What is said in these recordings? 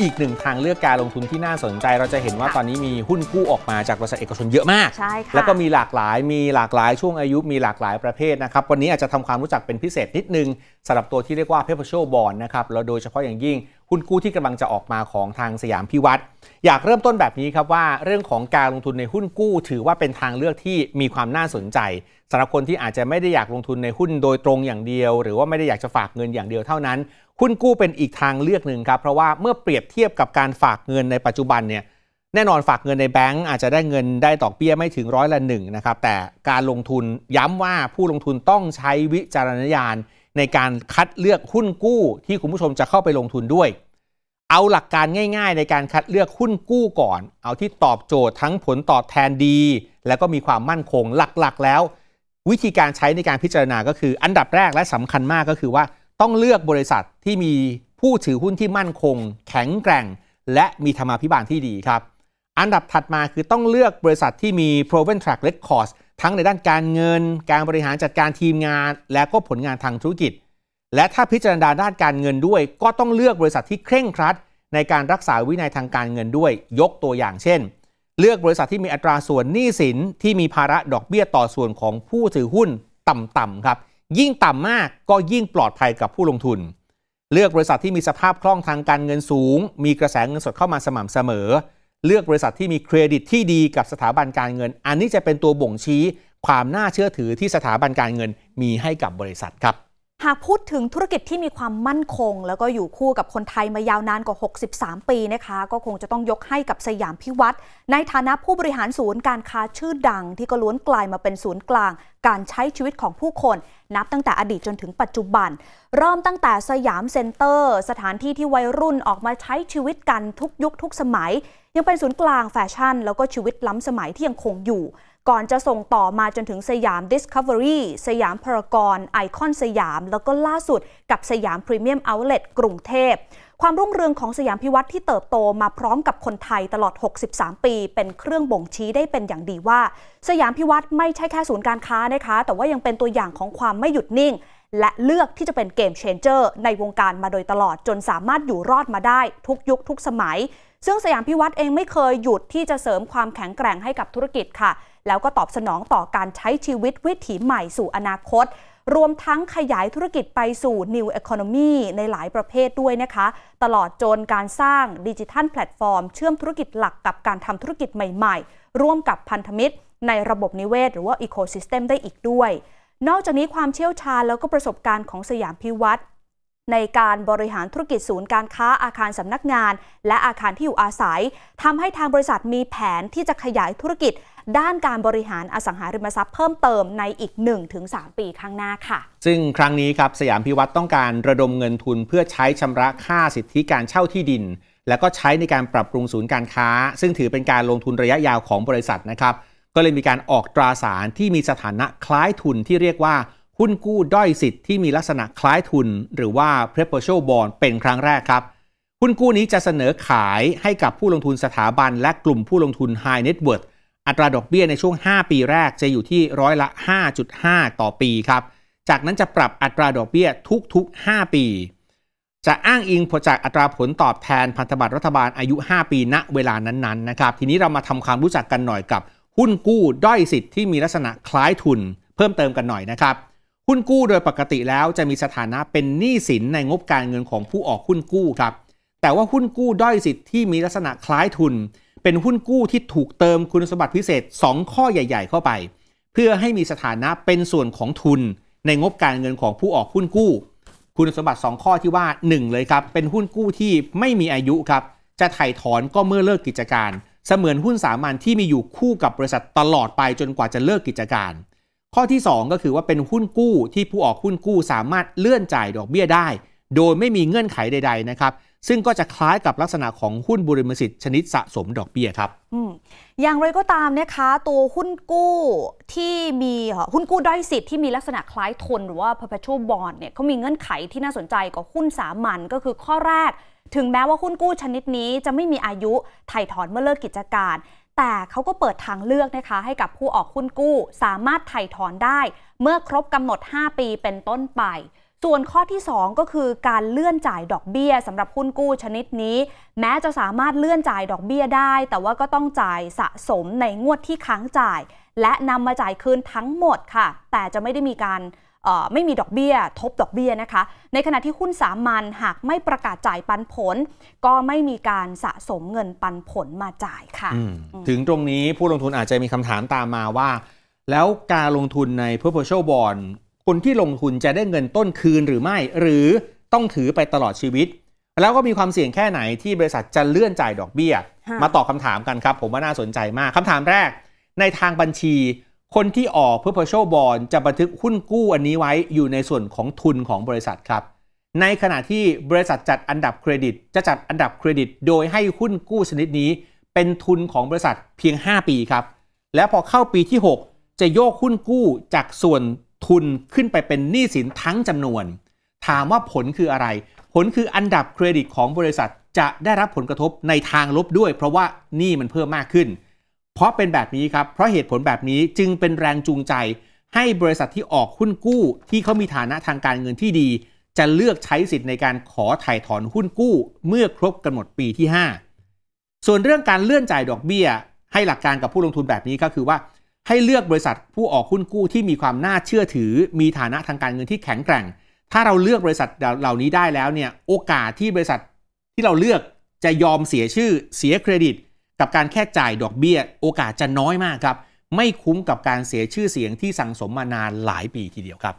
อีกหนึ่งทางเลือกการลงทุนที่น่าสนใจ เราจะเห็นว่าตอนนี้มีหุ้นกู้ออกมาจากบริษัทเอกชนเยอะมากใช่ค่ะแล้วก็มีหลากหลายมีหลากหลายช่วงอายุมีหลากหลายประเภทนะครับวันนี้อาจจะทำความรู้จักเป็นพิเศษนิดนึงสำหรับตัวที่เรียกว่าเพเปอร์โชบอลนะครับแล้วโดยเฉพาะอย่างยิ่ง หุ้นกู้ที่กำลังจะออกมาของทางสยามพิวัตรอยากเริ่มต้นแบบนี้ครับว่า เรื่องของการลงทุนในหุ้นกู้ถือว่าเป็นทางเลือกที่มีความน่าสนใจสำหรับคนที่อาจจะไม่ได้อยากลงทุนในหุ้นโดยตรงอย่างเดียว หรือว่าไม่ได้อยากจะฝากเงินอย่างเดียวเท่านั้นหุ้นกู้เป็นอีกทางเลือกหนึ่งครับเพราะว่าเมื่อเปรียบเทียบกับการฝากเงินในปัจจุบันเนี่ยแน่นอนฝากเงินในแบงก์อาจจะได้เงินได้ดอกเบี้ยไม่ถึงร้อยละหนึ่งนะครับแต่การลงทุนย้ำว่าผู้ลงทุนต้องใช้วิจารณญาณในการคัดเลือกหุ้นกู้ ที่คุณผู้ชมจะเข้าไปลงทุนด้วย เอาหลักการง่ายๆ ในการคัดเลือกหุ้นกู้ก่อน เอาที่ตอบโจทย์ทั้งผลตอบแทนดี แล้วก็มีความมั่นคงหลักๆ แล้ว วิธีการใช้ในการพิจารณาก็คืออันดับแรกและสำคัญมากก็คือว่าต้องเลือกบริษัทที่มีผู้ถือหุ้นที่มั่นคง แข็งแกร่ง และมีธรรมาภิบาลที่ดีครับ อันดับถัดมาคือต้องเลือกบริษัทที่มี proven track record ทั้งในด้านการเงิน การบริหารจัดการทีมงาน และก็ผลงานทางธุรกิจ และถ้าพิจารณาด้านการเงินด้วย ก็ต้องเลือกบริษัทที่เคร่งครัด ในการรักษาวินัยทางการเงินด้วย ยกตัวอย่างเช่น เลือกบริษัทที่มีอัตราส่วนหนี้สินที่มีภาระดอกเบี้ยต่อส่วนของผู้ถือหุ้นต่ำๆครับยิ่งต่ำมากก็ยิ่งปลอดภัยกับผู้ลงทุน เลือกบริษัทที่มีสภาพคล่องทางการเงินสูง มีกระแสเงินสดเข้ามาสม่ำเสมอ เลือกบริษัทที่มีเครดิตที่ดีกับสถาบันการเงิน อันนี้จะเป็นตัวบ่งชี้ ความน่าเชื่อถือที่สถาบันการเงินมีให้กับบริษัทครับหากพูดถึงธุรกิจที่มีความมั่นคง แล้วก็อยู่คู่กับคนไทยมายาวนานกว่า 63 ปีนะคะ ก็คงจะต้องยกให้กับสยามพิวัตรในฐานะผู้บริหารศูนย์การค้าชื่อดัง ที่ก็ล้วนกลายมาเป็นศูนย์กลาง การใช้ชีวิตของผู้คน นับตั้งแต่อดีตจนถึงปัจจุบันเริ่มตั้งแต่สยามเซ็นเตอร์ สถานที่ที่วัยรุ่นออกมาใช้ชีวิตกันทุกยุคทุกสมัย ยังเป็นศูนย์กลางแฟชั่น แล้วก็ชีวิตล้ำสมัยที่ยังคงอยู่ก่อนจะส่งต่อมาจนถึงสยาม Discovery สยามพารากอนไอคอนสยาม แล้วก็ล่าสุดกับสยามพรีเมียมเอาท์เล็ตกรุงเทพ ความรุ่งเรืองของสยามพิวัตรที่เติบโตมาพร้อมกับคนไทยตลอด 63 ปี เป็นเครื่องบ่งชี้ได้เป็นอย่างดีว่า สยามพิวัตรไม่ใช่แค่ศูนย์การค้านะคะ แต่ว่ายังเป็นตัวอย่างของความไม่หยุดนิ่ง และเลือกที่จะเป็นเกมเชนเจอร์ในวงการมาโดยตลอดจนสามารถอยู่รอดมาได้ทุกยุคทุกสมัยซึ่งสยามพิวัน์เองไม่เคยหยุดที่จะเสริมความแข็งแกร่งให้กับธุรกิจค่ะ แล้วก็ตอบสนองต่อการใช้ชีวิตวิถีใหม่สู่อนาคต รวมทั้งขยายธุรกิจไปสู่ New Economy ในหลายประเภทด้วยนะคะ ตลอดจนการสร้างดิจิทัลแพลตฟอร์มเชื่อมธุรกิจหลักกับการทำธุรกิจใหม่ๆ ร่วมกับพันธมิตรในระบบนิเวศ หรือว่าอีโคซิสเต็มได้อีกด้วย นอกจากนี้ความเชี่ยวชาญแล้วก็ประสบการณ์ของสยามพิวัน์ในการบริหารธุรกิจศูนย์การค้าอาคารสำนักงาน และอาคารที่อยู่อาศัยทำให้ทางบริษัทมีแผนที่จะขยายธุรกิจ ด้านการบริหารอสังหาริมทรัพย์เพิ่มเติมในอีก 1-3 ปีข้างหน้าค่ะ ซึ่งครั้งนี้ครับสยามพิวัตรต้องการระดมเงินทุนเพื่อใช้ชำระค่าสิทธิการเช่าที่ดิน และก็ใช้ในการปรับปรุงศูนย์การค้า ซึ่งถือเป็นการลงทุนระยะยาวของบริษัทนะครับก็เลยมีการออกตราสารที่มีสถานะคล้ายทุนที่เรียกว่าหุ้นกู้ด้อยสิทธิ์ที่มีลักษณะคล้ายทุน หรือว่า p e r p e t i a l bond เป็นครั้งแรกครับ หุ้นกู้นี้จะเสนอขายให้กับผู้ลงทุนสถาบัน และกลุ่มผู้ลงทุน high net worth อัตราดอกเบี้ยในช่วง 5 ปีแรกจะอยู่ที่ร้อยละ 5.5 ต่อปีครับ จากนั้นจะปรับอัตราดอกเบี้ยทุก ๆ 5 ปี จะอ้างอิงผลจากอัตราผลตอบแทนพันธบัตรรัฐบาลอายุ 5 ปีณ เวลานั้นๆนนนะครับทีนี้เรามาทำความรู้จักกันหน่อยกับหุ้นกู้ด้อยสิทธิ์ที่มีลักษณะคล้ายทุน เพิ่มเติมกันหน่อยนะครับหุ้นกู้โดยปกติแล้วจะมีสถานะเป็นหนี้สินในงบการเงินของผู้ออกหุ้นกู้ครับ แต่ว่าหุ้นกู้ด้อยสิทธิ์ที่มีลักษณะคล้ายทุน เป็นหุ้นกู้ที่ถูกเติมคุณสมบัติพิเศษ2ข้อใหญ่ ๆ เข้าไป เพื่อให้มีสถานะเป็นส่วนของทุนในงบการเงินของผู้ออกหุ้นกู้ คุณสมบัติ 2 ข้อที่ว่า 1 เลยครับ เป็นหุ้นกู้ที่ไม่มีอายุครับ จะไถ่ถอนก็เมื่อเลิกกิจการ เสมือนหุ้นสามัญที่มีอยู่คู่กับบริษัทตลอดไปจนกว่าจะเลิกกิจการข้อที่2ก็คือว่าเป็นหุ้นกู้ที่ผู้ออกหุ้นกู้สามารถเลื่อนจ่ายดอกเบี้ยได้ โดยไม่มีเงื่อนไขใดๆนะครับ ซึ่งก็จะคล้ายกับลักษณะของหุ้นบริมสิทธิ์ชนิดสะสมดอกเบี้ยครับอย่างไรก็ตามนะคะ ตัวหุ้นกู้ที่มีหุ้นกู้ด้อยสิทธิ์ที่มีลักษณะคล้ายทนหรือว่า perpetual bond เนี่ยเขามีเงื่อนไขที่น่าสนใจกว่าหุ้นสามัญก็คือข้อแรก ถึงแม้ว่าหุ้นกู้ชนิดนี้จะไม่มีอายุถ่ายถอนเมื่อเลิกกิจการแต่เขาก็เปิดทางเลือกนะคะ ให้กับผู้ออกหุ้นกู้ สามารถไถ่ถอนได้ เมื่อครบกำหนด 5 ปีเป็นต้นไป ส่วนข้อที่ 2 ก็คือการเลื่อนจ่ายดอกเบี้ยสำหรับหุ้นกู้ชนิดนี้ แม้จะสามารถเลื่อนจ่ายดอกเบี้ยได้ แต่ว่าก็ต้องจ่ายสะสมในงวดที่ค้างจ่าย และนำมาจ่ายคืนทั้งหมดค่ะ แต่จะไม่ได้มีการไม่มีดอกเบี้ย ทบดอกเบี้ยนะคะ ในขณะที่หุ้นสามัญหากไม่ประกาศจ่ายปันผล ก็ไม่มีการสะสมเงินปันผลมาจ่ายค่ะ ถึงตรงนี้ผู้ลงทุนอาจจะมีคำถามตามมาว่า แล้วการลงทุนใน perpetual bond คนที่ลงทุนจะได้เงินต้นคืนหรือไม่ หรือต้องถือไปตลอดชีวิต แล้วก็มีความเสี่ยงแค่ไหนที่บริษัทจะเลื่อนจ่ายดอกเบี้ย มาตอบคำถามกันครับ ผมว่าน่าสนใจมากคำถามแรก ในทางบัญชีคนที่ออกเพื่อ perpetual bond จะบันทึกหุ้นกู้อันนี้ไว้อยู่ในส่วนของทุนของบริษัทครับ ในขณะที่บริษัทจัดอันดับเครดิตจะจัดอันดับเครดิต โดยให้หุ้นกู้ชนิดนี้เป็นทุนของบริษัทเพียง 5 ปีครับ แล้วพอเข้าปีที่ 6 จะโยกหุ้นกู้จากส่วนทุนขึ้นไปเป็นหนี้สินทั้งจำนวน ถามว่าผลคืออะไร ผลคืออันดับเครดิตของบริษัทจะได้รับผลกระทบในทางลบด้วย เพราะว่าหนี้มันเพิ่มมากขึ้นเพราะเป็นแบบนี้ครับ เพราะเหตุผลแบบนี้จึงเป็นแรงจูงใจให้บริษัทที่ออกหุ้นกู้ ที่เขามีฐานะทางการเงินที่ดี จะเลือกใช้สิทธิ์ในการขอถ่ายถอนหุ้นกู้ เมื่อครบกำหนดปีที่ 5 ส่วนเรื่องการเลื่อนจ่ายดอกเบี้ย ให้หลักการกับผู้ลงทุนแบบนี้ก็คือว่า ให้เลือกบริษัทผู้ออกหุ้นกู้ที่มีความน่าเชื่อถือ มีฐานะทางการเงินที่แข็งแกร่ง ถ้าเราเลือกบริษัทเหล่านี้ได้แล้วเนี่ยโอกาสที่บริษัทที่เราเลือกจะยอมเสียชื่อเสียเครดิตกับการแค่จ่ายดอกเบี้ยโอกาสจะน้อยมากครับ ไม่คุ้มกับการเสียชื่อเสียงที่สั่งสมมานานหลายปีทีเดียวครับ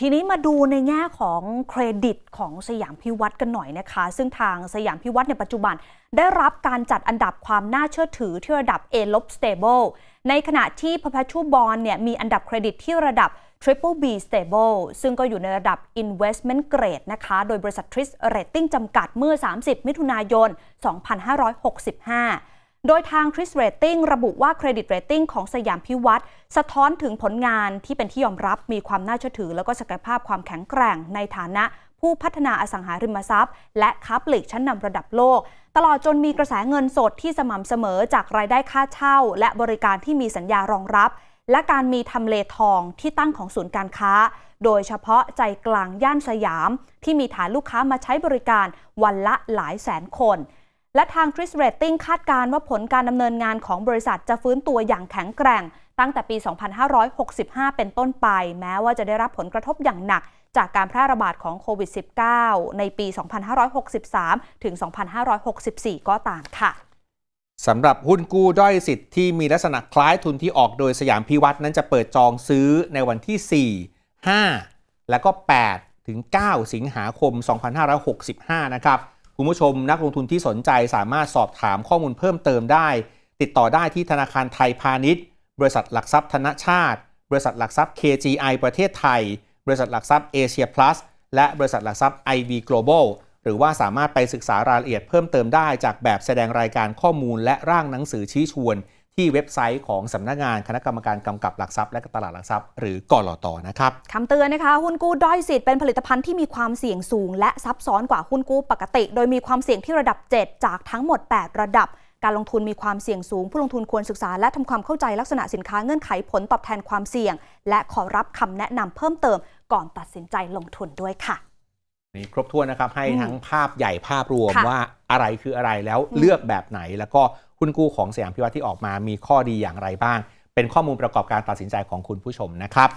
ทีนี้มาดูในแง่ของเครดิตของสยามพิวัตรกันหน่อยนะคะ ซึ่งทางสยามพิวัตรในปัจจุบัน ได้รับการจัดอันดับความน่าเชื่อถือที่ระดับ A ลบ stable ในขณะที่พัพพ e t u a l เนี่ยมีอันดับเครดิตที่ระดับ Triple B Stable ซึ่งก็อยู่ในระดับ Investment Grade นะคะ โดยบริษัทริสเรตติ้งจำกัดเมื่อ 30 มิถุนายน 2565โดยทางคริสเรตติ้งระบุว่าเครดิตเรตติ้งของสยามพิวัตรสะท้อนถึงผลงานที่เป็นที่ยอมรับมีความน่าเชื่อถือ แล้วก็ศักยภาพความแข็งแกร่ง ในฐานะผู้พัฒนาอสังหาริมทรัพย์และค้าปลีกชั้นนำระดับโลก ตลอดจนมีกระแสเงินสดที่สม่ำเสมอจากรายได้ค่าเช่า และบริการที่มีสัญญารองรับ และการมีทำเลทองที่ตั้งของศูนย์การค้า โดยเฉพาะใจกลางย่านสยาม ที่มีฐานลูกค้ามาใช้บริการ วันละหลายแสนคนและทาง t r i s รตติ้งคาดการณ์ว่าผลการดำเนินงานของบริษัทจะฟื้นตัวอย่างแข็งแกร่ง ตั้งแต่ปี 2565 เป็นต้นไป แม้ว่าจะได้รับผลกระทบอย่างหนัก จากการแพร่ระบาดของโควิด -19 ในปี 2563 ถึง 2564 ก็ตามค่ะสำหรับหุ้นกู้ด้อยสิทธิ์ที่มีลักษณะคล้ายทุนที่ออกโดยสยามพิวัตรนั้นจะเปิดจองซื้อในวันที่ 4 5 และก็ 8 ถึง 9 สิงหาคม 2565 นะครับคุณผู้ชมนักลงทุนที่สนใจสามารถสอบถามข้อมูลเพิ่มเติมได้ ติดต่อได้ที่ธนาคารไทยพาณิชย์ บริษัทหลักทรัพย์ธนชาติ บริษัทหลักทรัพย์ KGI ประเทศไทย บริษัทหลักทรัพย์เอเชียพลัสและบริษัทหลักทรัพย์ IV Global หรือว่าสามารถไปศึกษารายละเอียดเพิ่มเติมได้ จากแบบแสดงรายการข้อมูลและร่างหนังสือชี้ชวนที่เว็บไซต์ของสำนักงานคณะกรรมการ กำกับหลักทรัพย์และตลาดหลักทรัพย์หรือกอลอตอนะครับคำเตือนนะคะหุ้นกู้ด้อยสิทธิ์เป็นผลิตภัณฑ์ที่มีความเสี่ยงสูงและซับซ้อนกว่าหุ้นกู้ปกติ โดยมีความเสี่ยงที่ระดับ 7 จากทั้งหมด 8 ระดับ การลงทุนมีความเสี่ยงสูง ผู้ลงทุนควรศึกษาและทำความเข้าใจลักษณะสินค้าเงื่อนไขผลตอบแทนความเสี่ยง และขอรับคำแนะนำเพิ่มเติมก่อนตัดสินใจลงทุนด้วยค่ะนี่ครบถ้วนนะครับให้ทั้งภาพใหญ่ภาพรวมว่าอะไรคืออะไรแล้วเลือกแบบไหนแล้วก็ุ้นกู้ของสยามพิวัฒที่ออกมามีข้อดีอย่างไรบ้าง เป็นข้อมูลประกอบการตัดสินใจของคุณผู้ชมนะครับ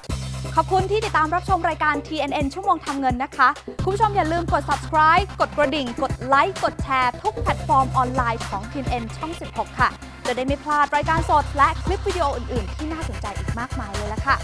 ขอบคุณที่ติดตามรับชมรายการ TNN ชั่วโมงทำเงินนะคะ คุณผู้ชมอย่าลืมกด subscribe กดกระดิ่ง กดไลค์ กดแชร์ทุกแพลตฟอร์มออนไลน์ของ TNN ช่อง 16 ค่ะจะได้ไม่พลาดรายการสดและคลิปวิดีโออื่น ๆ ที่น่าสนใจอีกมากมายเลยละค่ะ